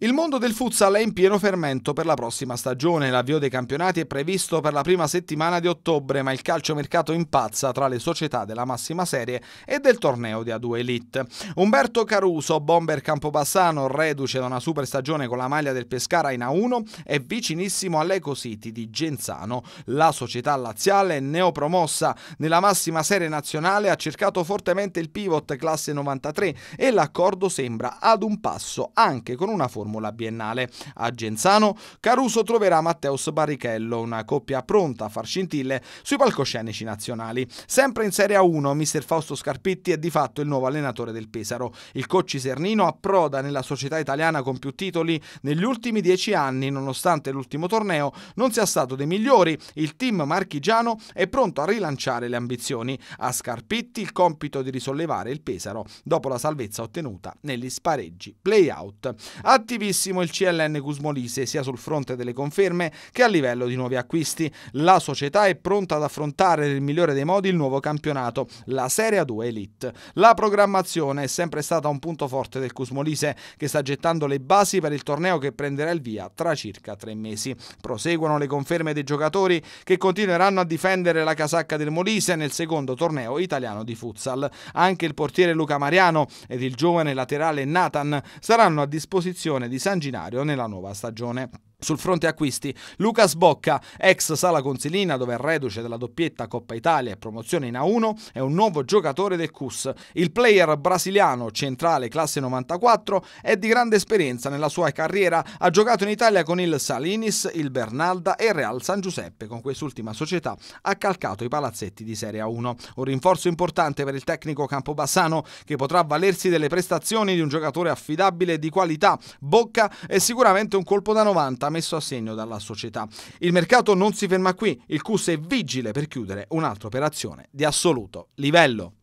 Il mondo del futsal è in pieno fermento per la prossima stagione. L'avvio dei campionati è previsto per la prima settimana di ottobre, ma il calciomercato impazza tra le società della massima serie e del torneo di A2 Elite. Umberto Caruso, bomber campobassano, reduce da una super stagione con la maglia del Pescara in A1, è vicinissimo all'Eco City di Genzano. La società laziale, neopromossa nella massima serie nazionale, ha cercato fortemente il pivot classe 93 e l'accordo sembra ad un passo anche con una forma Formula Biennale a Genzano, Caruso troverà Matteus Barrichello, una coppia pronta a far scintille sui palcoscenici nazionali. Sempre in Serie A1, mister Fausto Scarpitti è di fatto il nuovo allenatore del Pesaro. Il coach Sernino approda nella società italiana con più titoli negli ultimi dieci anni, nonostante l'ultimo torneo non sia stato dei migliori. Il team marchigiano è pronto a rilanciare le ambizioni. A Scarpitti il compito di risollevare il Pesaro dopo la salvezza ottenuta negli spareggi play-out. Attività attivissimo il CLN Cusmolise sia sul fronte delle conferme che a livello di nuovi acquisti. La società è pronta ad affrontare nel migliore dei modi il nuovo campionato, la Serie 2 Elite. La programmazione è sempre stata un punto forte del Cusmolise che sta gettando le basi per il torneo che prenderà il via tra circa tre mesi. Proseguono le conferme dei giocatori che continueranno a difendere la casacca del Molise nel secondo torneo italiano di futsal. Anche il portiere Luca Mariano ed il giovane laterale Nathan saranno a disposizione di San Ginario nella nuova stagione. Sul fronte acquisti, Lucas Bocca, ex sala consilina dove è reduce della doppietta Coppa Italia e promozione in A1, è un nuovo giocatore del CUS. Il player brasiliano, centrale classe 94, è di grande esperienza nella sua carriera, ha giocato in Italia con il Salinis, il Bernalda e il Real San Giuseppe, con quest'ultima società ha calcato i palazzetti di Serie A1. Un rinforzo importante per il tecnico Campobassano che potrà valersi delle prestazioni di un giocatore affidabile e di qualità. Bocca è sicuramente un colpo da 90 messo a segno dalla società. Il mercato non si ferma qui, il CUS è vigile per chiudere un'altra operazione di assoluto livello.